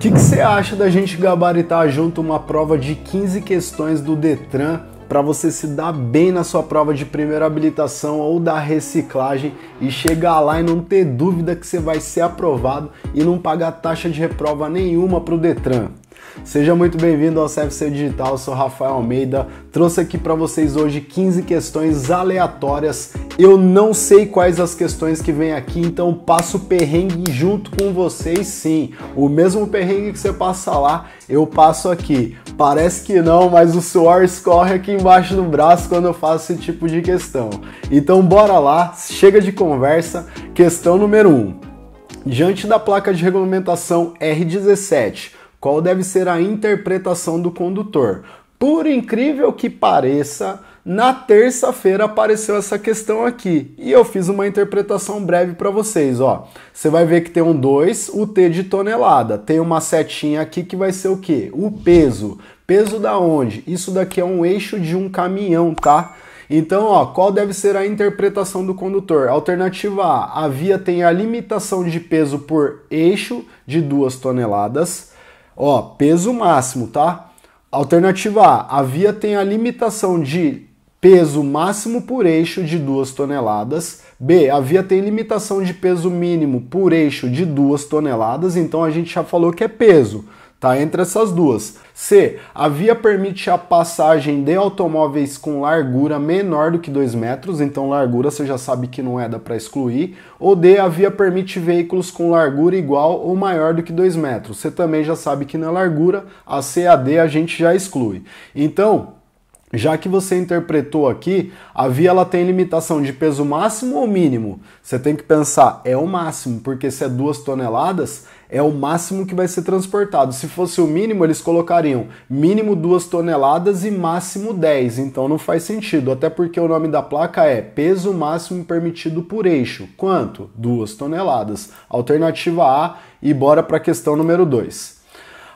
O que você acha da gente gabaritar junto uma prova de 15 questões do Detran para você se dar bem na sua prova de primeira habilitação ou da reciclagem e chegar lá e não ter dúvida que você vai ser aprovado e não pagar taxa de reprova nenhuma para o Detran? Seja muito bem-vindo ao CFC Digital, sou Rafael Almeida. Trouxe aqui para vocês hoje 15 questões aleatórias. Eu não sei quais as questões que vem aqui, então passo perrengue junto com vocês sim. O mesmo perrengue que você passa lá, eu passo aqui. Parece que não, mas o suor escorre aqui embaixo do braço quando eu faço esse tipo de questão. Então bora lá, chega de conversa. Questão número 1. Um. Diante da placa de regulamentação R17, qual deve ser a interpretação do condutor? Por incrível que pareça, na terça-feira apareceu essa questão aqui e eu fiz uma interpretação breve para vocês. Ó, você vai ver que tem um 2, o T de tonelada, tem uma setinha aqui que vai ser o que? O peso. Peso da onde? Isso daqui é um eixo de um caminhão, tá? Então, ó, qual deve ser a interpretação do condutor? Alternativa A: a via tem a limitação de peso por eixo de 2 toneladas. Ó, peso máximo, tá? Alternativa A, a via tem a limitação de peso máximo por eixo de 2 toneladas. B, a via tem limitação de peso mínimo por eixo de 2 toneladas, então a gente já falou que é peso. Tá entre essas duas. C. A via permite a passagem de automóveis com largura menor do que 2 metros, então largura você já sabe que não é, da para excluir. Ou D. A via permite veículos com largura igual ou maior do que 2 metros, você também já sabe que na é largura, a C e a D a gente já exclui. Então, já que você interpretou aqui, a via ela tem limitação de peso máximo ou mínimo? Você tem que pensar, é o máximo, porque se é duas toneladas, é o máximo que vai ser transportado. Se fosse o mínimo, eles colocariam mínimo duas toneladas e máximo 10, então não faz sentido, até porque o nome da placa é peso máximo permitido por eixo. Quanto? Duas toneladas. Alternativa A e bora para a questão número 2.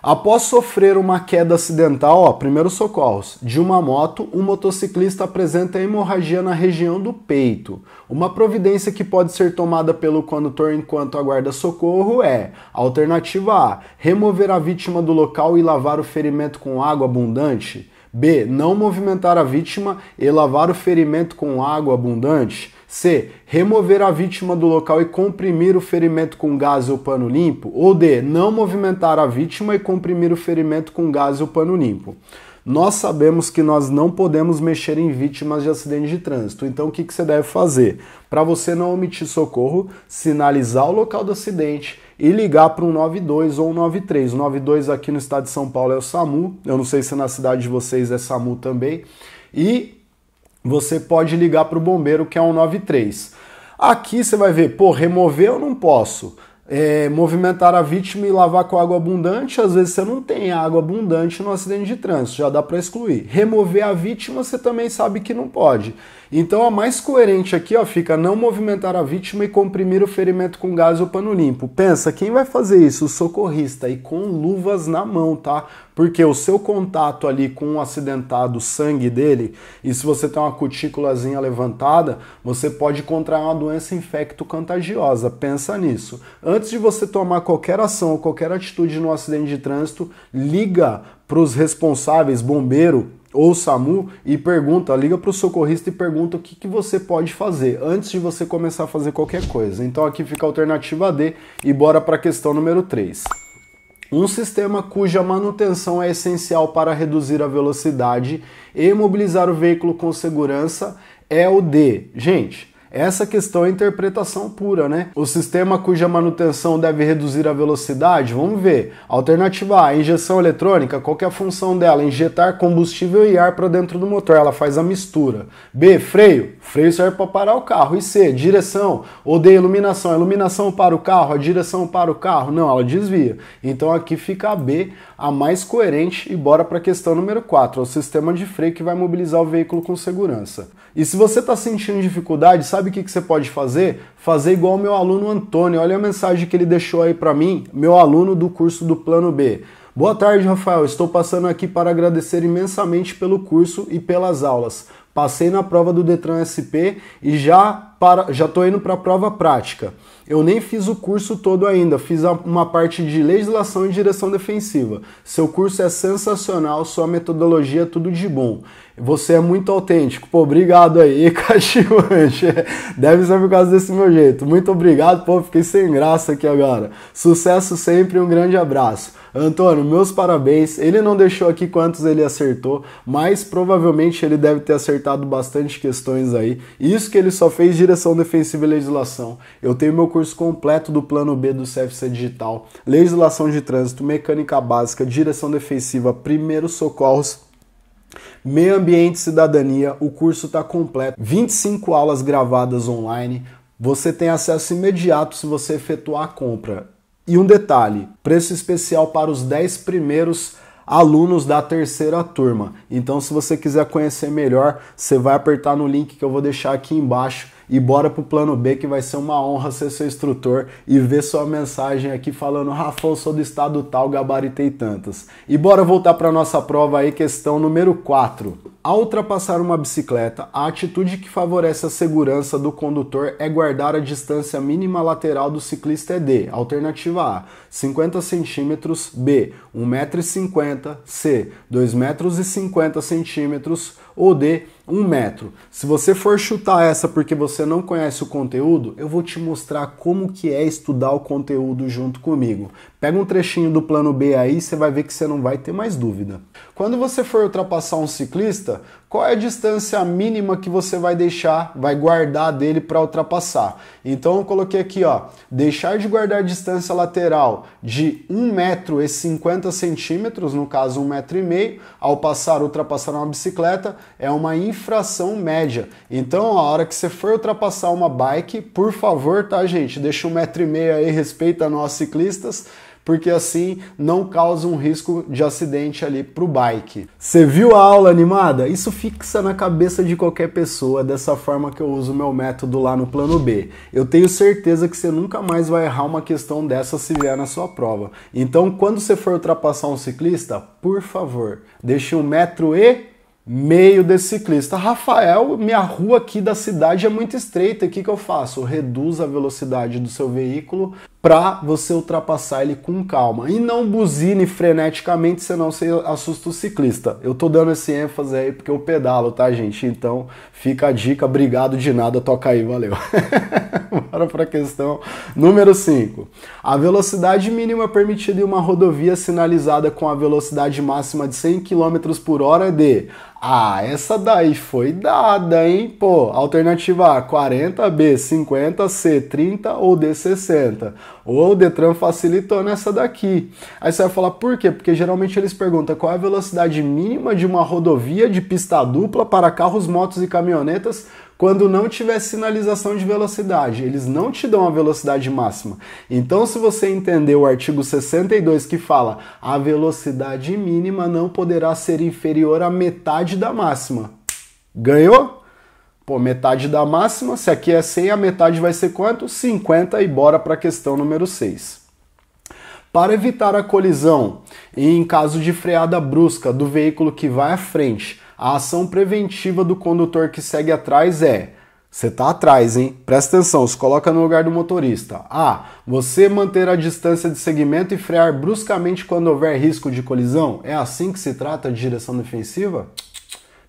Após sofrer uma queda acidental, ó, primeiros socorros, de uma moto, um motociclista apresenta hemorragia na região do peito. Uma providência que pode ser tomada pelo condutor enquanto aguarda socorro é: alternativa A, remover a vítima do local e lavar o ferimento com água abundante. B. Não movimentar a vítima e lavar o ferimento com água abundante. C. Remover a vítima do local e comprimir o ferimento com gás ou pano limpo. Ou D. Não movimentar a vítima e comprimir o ferimento com gás ou pano limpo. Nós sabemos que nós não podemos mexer em vítimas de acidente de trânsito, então o que, que você deve fazer? Para você não omitir socorro, sinalizar o local do acidente e ligar para um 92 ou um 93. O 92 aqui no estado de São Paulo é o SAMU, eu não sei se na cidade de vocês é SAMU também, e você pode ligar para o bombeiro que é um 93. Aqui você vai ver, pô, remover eu não posso é, movimentar a vítima e lavar com água abundante, às vezes você não tem água abundante no acidente de trânsito, já dá para excluir. Remover a vítima você também sabe que não pode. Então a mais coerente aqui ó, fica não movimentar a vítima e comprimir o ferimento com gás ou pano limpo. Pensa, quem vai fazer isso? O socorrista e com luvas na mão, tá? Porque o seu contato ali com o acidentado, o sangue dele, e se você tem uma cutículazinha levantada, você pode contrair uma doença infecto-contagiosa. Pensa nisso. Antes de você tomar qualquer ação ou qualquer atitude no acidente de trânsito, liga para os responsáveis, bombeiro, ou SAMU e pergunta, liga para o socorrista e pergunta o que, que você pode fazer antes de você começar a fazer qualquer coisa. Então aqui fica a alternativa D e bora para a questão número 3. Um sistema cuja manutenção é essencial para reduzir a velocidade e mobilizar o veículo com segurança é o D. Gente, essa questão é interpretação pura, né? O sistema cuja manutenção deve reduzir a velocidade, vamos ver. Alternativa A, injeção eletrônica, qual é a função dela? Injetar combustível e ar para dentro do motor, ela faz a mistura. B, freio, freio serve para parar o carro. E C, direção, ou D, iluminação, iluminação para o carro, a direção para o carro? Não, ela desvia. Então aqui fica a B, a mais coerente e bora para a questão número 4, é o sistema de freio que vai mobilizar o veículo com segurança. E se você está sentindo dificuldade, sabe o que, que você pode fazer? Fazer igual o meu aluno Antônio, olha a mensagem que ele deixou aí para mim, meu aluno do curso do Plano B. Boa tarde, Rafael. Estou passando aqui para agradecer imensamente pelo curso e pelas aulas. Passei na prova do Detran SP e já para, já estou indo para a prova prática. Eu nem fiz o curso todo ainda, fiz uma parte de legislação e direção defensiva. Seu curso é sensacional, sua metodologia é tudo de bom. Você é muito autêntico. Pô, obrigado aí, Cachiante. Deve ser por causa desse meu jeito. Muito obrigado, pô, fiquei sem graça aqui agora. Sucesso sempre, um grande abraço. Antônio, meus parabéns. Ele não deixou aqui quantos ele acertou, mas provavelmente ele deve ter acertado acertado bastante questões aí. Isso que ele só fez direção defensiva e legislação. Eu tenho meu curso completo do plano B do CFC Digital. Legislação de trânsito, mecânica básica, direção defensiva, primeiros socorros, meio ambiente e cidadania. O curso está completo. 25 aulas gravadas online. Você tem acesso imediato se você efetuar a compra. E um detalhe, preço especial para os 10 primeiros alunos da terceira turma. Então, se você quiser conhecer melhor, você vai apertar no link que eu vou deixar aqui embaixo e bora pro plano B que vai ser uma honra ser seu instrutor e ver sua mensagem aqui falando Rafão, sou do estado tal, gabaritei tantas. E bora voltar para nossa prova aí, questão número 4. Ao ultrapassar uma bicicleta, a atitude que favorece a segurança do condutor é guardar a distância mínima lateral do ciclista é D, alternativa A, 50 centímetros, B, 1,50m, C, 2,50 metros ou de um metro. Se você for chutar essa porque você não conhece o conteúdo, eu vou te mostrar como que é estudar o conteúdo junto comigo. Pega um trechinho do plano B aí, você vai ver que você não vai ter mais dúvida. Quando você for ultrapassar um ciclista, qual é a distância mínima que você vai deixar, vai guardar dele para ultrapassar? Então eu coloquei aqui, ó, deixar de guardar distância lateral de 1 metro e 50 centímetros, no caso 1 metro e meio, ao passar ultrapassar uma bicicleta, é uma infração média. Então a hora que você for ultrapassar uma bike, por favor, tá gente, deixa um metro e meio aí, respeita nós ciclistas, porque assim não causa um risco de acidente ali para o bike. Você viu a aula animada? Isso fixa na cabeça de qualquer pessoa dessa forma que eu uso o meu método lá no plano B. Eu tenho certeza que você nunca mais vai errar uma questão dessa se vier na sua prova. Então, quando você for ultrapassar um ciclista, por favor, deixe um metro e meio desse ciclista. Rafael, minha rua aqui da cidade é muito estreita, o que, que eu faço? Reduz a velocidade do seu veículo para você ultrapassar ele com calma. E não buzine freneticamente, senão você assusta o ciclista. Eu tô dando esse ênfase aí porque eu pedalo, tá, gente? Então fica a dica, obrigado de nada, toca aí, valeu. Bora para a questão número 5. A velocidade mínima é permitida em uma rodovia sinalizada com a velocidade máxima de 100 km por hora é de ah, essa daí foi dada, hein? Pô, alternativa A, 40, B, 50, C, 30 ou D, 60. Ou o Detran facilitou nessa daqui. Aí você vai falar por quê? Porque geralmente eles perguntam qual é a velocidade mínima de uma rodovia de pista dupla para carros, motos e caminhonetas quando não tiver sinalização de velocidade. Eles não te dão a velocidade máxima. Então, se você entender o artigo 62 que fala a velocidade mínima não poderá ser inferior à metade da máxima. Ganhou? Pô, metade da máxima, se aqui é 100, a metade vai ser quanto? 50 e bora para a questão número 6. Para evitar a colisão, em caso de freada brusca do veículo que vai à frente, a ação preventiva do condutor que segue atrás é: você tá atrás, hein? Presta atenção, se coloca no lugar do motorista. A. Você manter a distância de segmento e frear bruscamente quando houver risco de colisão? É assim que se trata de direção defensiva?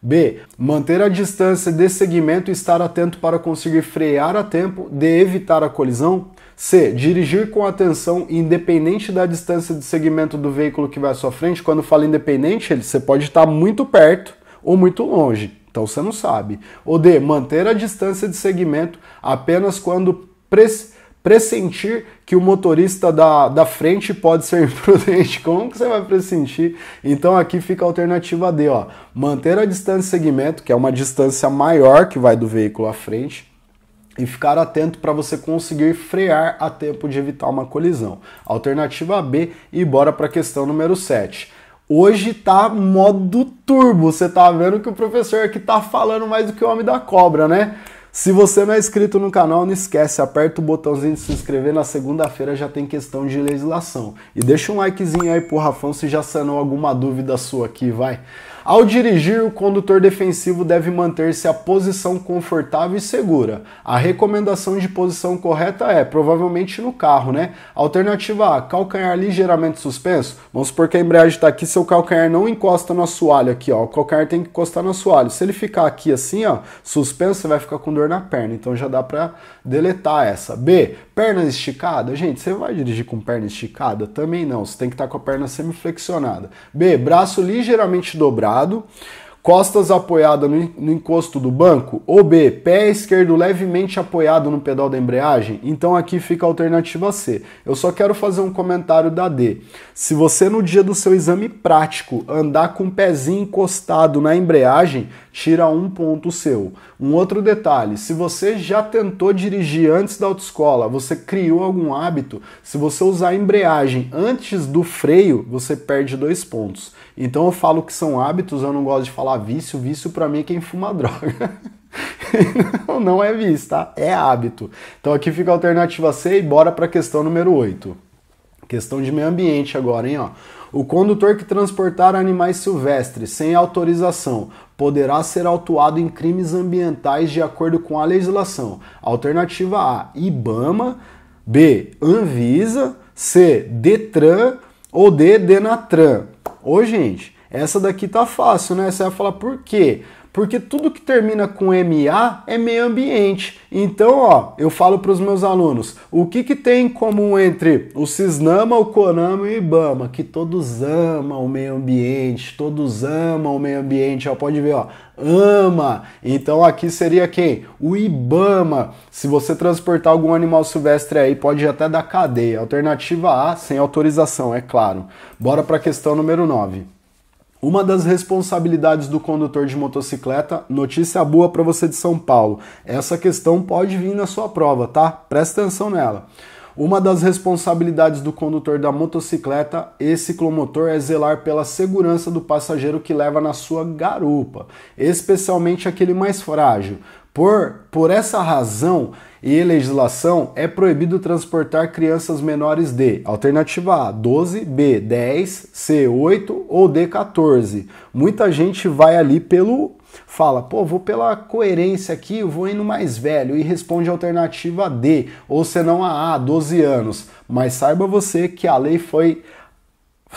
B. Manter a distância de segmento e estar atento para conseguir frear a tempo de evitar a colisão? C. Dirigir com atenção, independente da distância de segmento do veículo que vai à sua frente. Quando fala independente, você pode estar tá muito perto ou muito longe. Então você não sabe. Ou D, manter a distância de segmento apenas quando pres pressentir que o motorista da, da frente pode ser imprudente. Como que você vai pressentir? Então aqui fica a alternativa D, ó. Manter a distância de segmento, que é uma distância maior que vai do veículo à frente, e ficar atento para você conseguir frear a tempo de evitar uma colisão. Alternativa B e bora para a questão número 7. Hoje tá modo turbo, você tá vendo que o professor aqui tá falando mais do que o homem da cobra, né? Se você não é inscrito no canal, não esquece, aperta o botãozinho de se inscrever, na segunda-feira já tem questão de legislação. E deixa um likezinho aí pro Rafão se já sanou alguma dúvida sua aqui, vai. Ao dirigir, o condutor defensivo deve manter-se a posição confortável e segura. A recomendação de posição correta é, provavelmente no carro, né? Alternativa A, calcanhar ligeiramente suspenso. Vamos supor que a embreagem está aqui, seu calcanhar não encosta no assoalho aqui, ó. O calcanhar tem que encostar no assoalho. Se ele ficar aqui assim, ó, suspenso, você vai ficar com dor na perna. Então já dá para deletar essa. B, perna esticada. Gente, você vai dirigir com perna esticada? Também não. Você tem que estar tá com a perna semiflexionada. B, braço ligeiramente dobrado lado. Costas apoiada no, no encosto do banco. Ou B, pé esquerdo levemente apoiado no pedal da embreagem. Então aqui fica a alternativa C. Eu só quero fazer um comentário da D. Se você no dia do seu exame prático andar com o pezinho encostado na embreagem, tira um ponto seu. Um outro detalhe: se você já tentou dirigir antes da autoescola, você criou algum hábito, se você usar a embreagem antes do freio, você perde dois pontos. Então eu falo que são hábitos, eu não gosto de falar vício, vício para mim é quem fuma droga. não, não é vício, tá? É hábito. Então aqui fica a alternativa C e bora para a questão número 8. Questão de meio ambiente agora, hein? Ó. O condutor que transportar animais silvestres sem autorização poderá ser autuado em crimes ambientais de acordo com a legislação. Alternativa A: IBAMA, B: Anvisa, C: Detran ou D: Denatran. Ô, gente, essa daqui tá fácil, né? Você vai falar por quê? Porque tudo que termina com MA é meio ambiente. Então, ó, eu falo para os meus alunos, o que, que tem em comum entre o Cisnama, o Conama e o Ibama? Que todos amam o meio ambiente, todos amam o meio ambiente. Ó, pode ver, ó, ama. Então aqui seria quem? O Ibama. Se você transportar algum animal silvestre aí, pode até dar cadeia. Alternativa A, sem autorização, é claro. Bora para a questão número 9. Uma das responsabilidades do condutor de motocicleta, notícia boa para você de São Paulo. Essa questão pode vir na sua prova, tá? Presta atenção nela. Uma das responsabilidades do condutor da motocicleta e ciclomotor é zelar pela segurança do passageiro que leva na sua garupa, especialmente aquele mais frágil. Por, por essa razão, e legislação, é proibido transportar crianças menores de alternativa A 12, B 10, C 8 ou D 14. Muita gente vai ali pelo fala, pô, vou pela coerência aqui, vou indo mais velho e responde a alternativa D, ou senão a A, 12 anos. Mas saiba você que a lei foi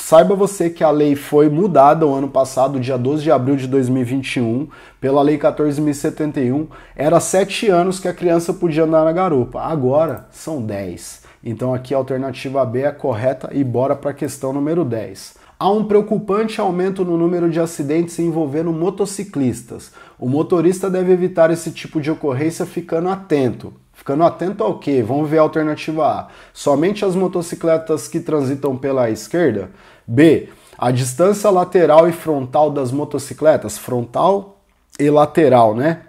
Saiba você que a lei foi mudada o ano passado, dia 12 de abril de 2021, pela Lei 14.071. Era sete anos que a criança podia andar na garupa, agora são 10. Então aqui a alternativa B é correta e bora para a questão número 10. Há um preocupante aumento no número de acidentes envolvendo motociclistas. O motorista deve evitar esse tipo de ocorrência ficando atento. Ficando atento ao que? Vamos ver a alternativa A. Somente as motocicletas que transitam pela esquerda. B. A distância lateral e frontal das motocicletas, frontal e lateral, né?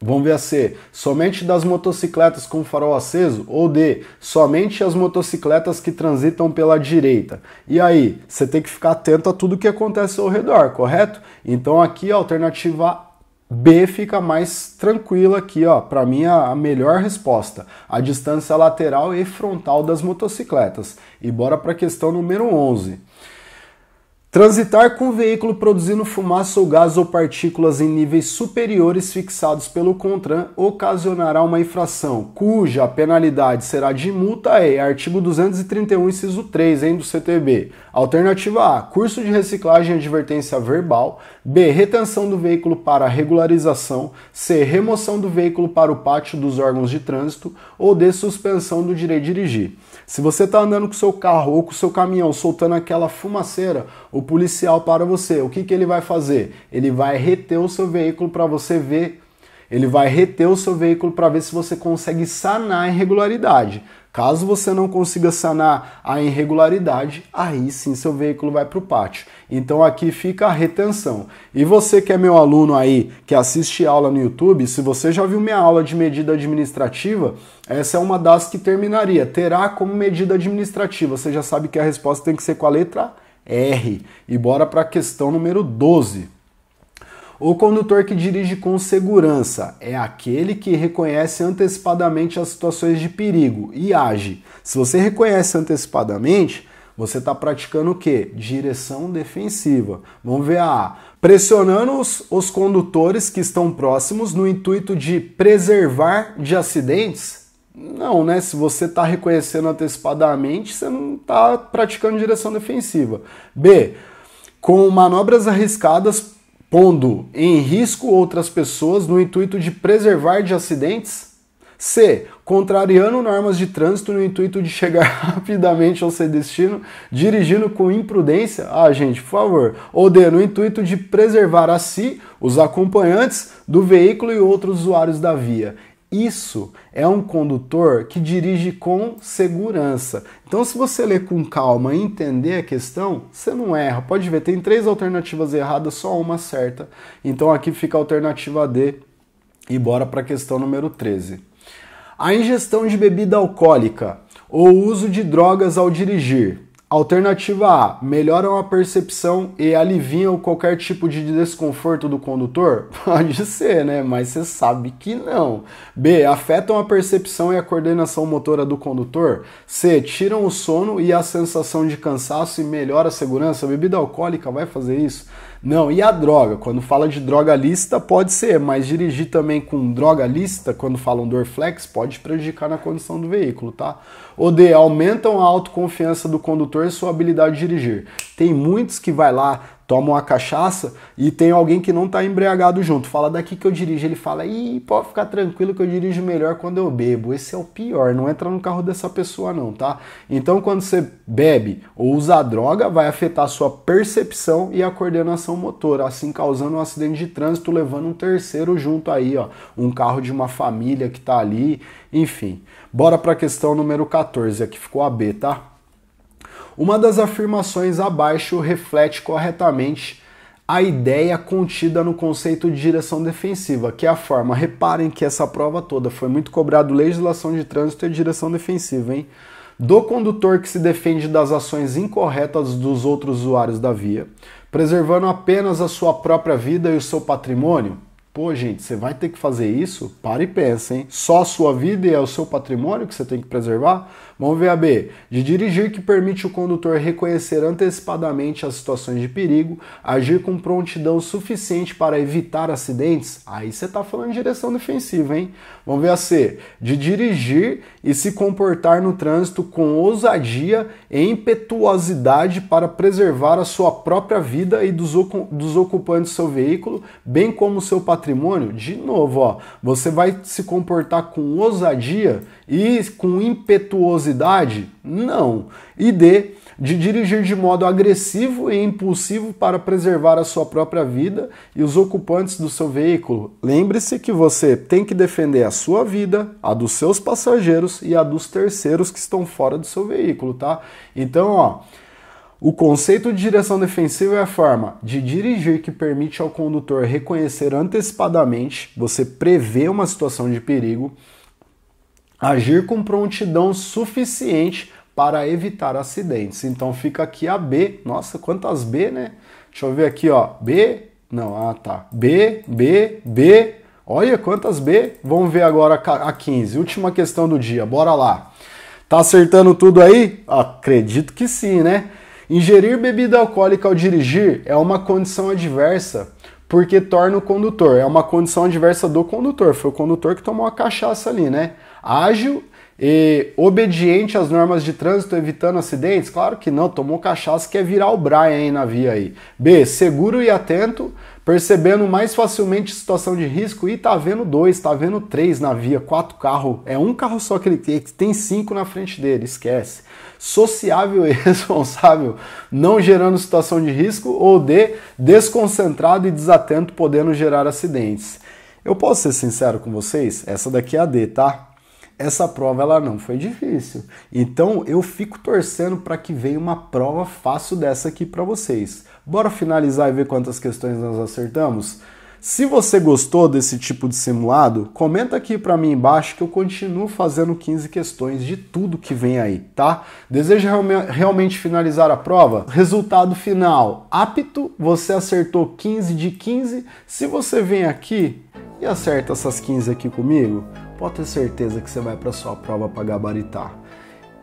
Vamos ver a C. Somente das motocicletas com farol aceso ou D. Somente as motocicletas que transitam pela direita. E aí, você tem que ficar atento a tudo que acontece ao redor, correto? Então aqui a alternativa B fica mais tranquila aqui, ó, para mim a, melhor resposta, a distância lateral e frontal das motocicletas. E bora para a questão número 11. Transitar com o veículo produzindo fumaça ou gás ou partículas em níveis superiores fixados pelo CONTRAN ocasionará uma infração, cuja penalidade será de multa é, e artigo 231, inciso 3, hein, do CTB. Alternativa A, curso de reciclagem e advertência verbal. B, retenção do veículo para regularização. C, remoção do veículo para o pátio dos órgãos de trânsito. Ou D, suspensão do direito de dirigir. Se você está andando com seu carro ou com seu caminhão soltando aquela fumaceira, o policial para você, o que, que ele vai fazer? Ele vai reter o seu veículo para você ver, ele vai reter o seu veículo para ver se você consegue sanar a irregularidade. Caso você não consiga sanar a irregularidade, aí sim seu veículo vai para o pátio. Então aqui fica a retenção. E você que é meu aluno aí, que assiste aula no YouTube, se você já viu minha aula de medida administrativa, essa é uma das que terminaria. Terá como medida administrativa. Você já sabe que a resposta tem que ser com a letra A. R. E bora para a questão número 12. O condutor que dirige com segurança é aquele que reconhece antecipadamente as situações de perigo e age. Se você reconhece antecipadamente, você está praticando o quê? Direção defensiva. Vamos ver a A. Pressionando os, os condutores que estão próximos no intuito de preservar de acidentes não, né? Se você está reconhecendo antecipadamente, você não está praticando direção defensiva. B. Com manobras arriscadas, pondo em risco outras pessoas no intuito de preservar de acidentes. C. Contrariando normas de trânsito no intuito de chegar rapidamente ao seu destino, dirigindo com imprudência. Ah, gente, por favor. Ou D. No intuito de preservar a si, os acompanhantes do veículo e outros usuários da via. Isso é um condutor que dirige com segurança. Então, se você ler com calma e entender a questão, você não erra. Pode ver, tem três alternativas erradas, só uma certa. Então, aqui fica a alternativa D. E bora para a questão número 13. A ingestão de bebida alcoólica ou uso de drogas ao dirigir Alternativa A: melhoram a percepção e aliviam qualquer tipo de desconforto do condutor? Pode ser, né? Mas você sabe que não. B: afetam a percepção e a coordenação motora do condutor? C: tiram o sono e a sensação de cansaço e melhora a segurança? A bebida alcoólica vai fazer isso? Não, e a droga? Quando fala de droga lista, pode ser, mas dirigir também com droga lista, quando falam Dorflex, pode prejudicar na condição do veículo, tá? O D, aumentam a autoconfiança do condutor e sua habilidade de dirigir. Tem muitos que vai lá, toma uma cachaça e tem alguém que não está embriagado junto. Fala daqui que eu dirijo. Ele fala, ih, pode ficar tranquilo que eu dirijo melhor quando eu bebo. Esse é o pior, não entra no carro dessa pessoa não, tá? Então quando você bebe ou usa droga, vai afetar a sua percepção e a coordenação motora, assim causando um acidente de trânsito, levando um terceiro junto aí, ó. Um carro de uma família que está ali, enfim. Bora para a questão número 14, aqui ficou a B, tá? Uma das afirmações abaixo reflete corretamente a ideia contida no conceito de direção defensiva, que é a forma. Reparem que essa prova toda foi muito cobrado legislação de trânsito e direção defensiva, hein? Do condutor que se defende das ações incorretas dos outros usuários da via, preservando apenas a sua própria vida e o seu patrimônio. Pô, gente, você vai ter que fazer isso? Para e pensa, hein? Só a sua vida e é o seu patrimônio que você tem que preservar? Vamos ver a B. De dirigir que permite o condutor reconhecer antecipadamente as situações de perigo, agir com prontidão suficiente para evitar acidentes. Aí você está falando de direção defensiva, hein? Vamos ver a C. De dirigir e se comportar no trânsito com ousadia e impetuosidade para preservar a sua própria vida e dos, dos ocupantes do seu veículo, bem como o seu patrimônio. De novo, ó, você vai se comportar com ousadia e com impetuosidade curiosidade? Não. E D, de dirigir de modo agressivo e impulsivo para preservar a sua própria vida e os ocupantes do seu veículo. Lembre-se que você tem que defender a sua vida, a dos seus passageiros e a dos terceiros que estão fora do seu veículo, tá? Então, ó, o conceito de direção defensiva é a forma de dirigir que permite ao condutor reconhecer antecipadamente, você prevê uma situação de perigo agir com prontidão suficiente para evitar acidentes. Então fica aqui a B. Nossa, quantas B, né? Deixa eu ver aqui, ó. B. Não, ah, tá. B, B, B. Olha quantas B. Vamos ver agora a 15. Última questão do dia. Bora lá. Tá acertando tudo aí? Acredito que sim, né? Ingerir bebida alcoólica ao dirigir é uma condição adversa porque torna o condutor. É uma condição adversa do condutor. Foi o condutor que tomou a cachaça ali, né? ágil e obediente às normas de trânsito, evitando acidentes? Claro que não, tomou cachaça quer virar o Brian aí na via aí. B, seguro e atento, percebendo mais facilmente situação de risco e tá vendo dois, tá vendo três na via, quatro carros, é um carro só que ele tem, tem cinco na frente dele, esquece. Sociável e responsável, não gerando situação de risco, ou D, desconcentrado e desatento, podendo gerar acidentes. Eu posso ser sincero com vocês? Essa daqui é a D, tá? essa prova ela não foi difícil. Então eu fico torcendo para que venha uma prova fácil dessa aqui para vocês. Bora finalizar e ver quantas questões nós acertamos? Se você gostou desse tipo de simulado, comenta aqui para mim embaixo que eu continuo fazendo 15 questões de tudo que vem aí, tá? Deseja realmente finalizar a prova? Resultado final, apto, você acertou 15 de 15. Se você vem aqui e acerta essas 15 aqui comigo, pode ter certeza que você vai para sua prova para gabaritar.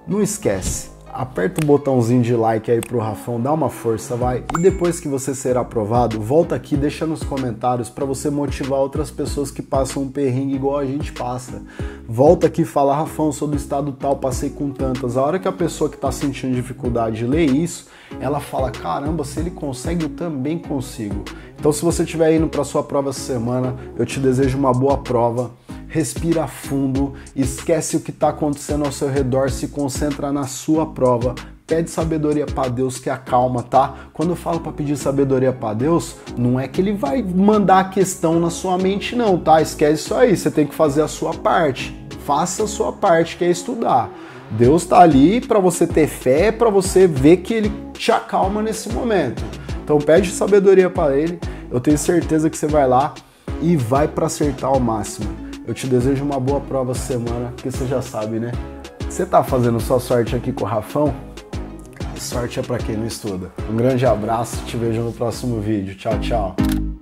Não esquece, aperta o botãozinho de like aí pro Rafão, dá uma força, vai. E depois que você ser aprovado, volta aqui, deixa nos comentários para você motivar outras pessoas que passam um perrengue igual a gente passa. Volta aqui e fala, Rafão, sou do estado tal, passei com tantas. A hora que a pessoa que tá sentindo dificuldade lê isso, ela fala, caramba, se ele consegue, eu também consigo. Então se você estiver indo para sua prova essa semana, eu te desejo uma boa prova respira fundo, esquece o que está acontecendo ao seu redor, se concentra na sua prova, pede sabedoria para Deus que acalma, tá? Quando eu falo para pedir sabedoria para Deus, não é que ele vai mandar a questão na sua mente não, tá? Esquece isso aí, você tem que fazer a sua parte. Faça a sua parte, que é estudar. Deus tá ali para você ter fé, para você ver que ele te acalma nesse momento. Então pede sabedoria para ele. Eu tenho certeza que você vai lá e vai para acertar ao máximo. Eu te desejo uma boa prova semana, porque você já sabe, né? Você tá fazendo sua sorte aqui com o Rafão? Sorte é para quem não estuda. Um grande abraço, te vejo no próximo vídeo. Tchau, tchau.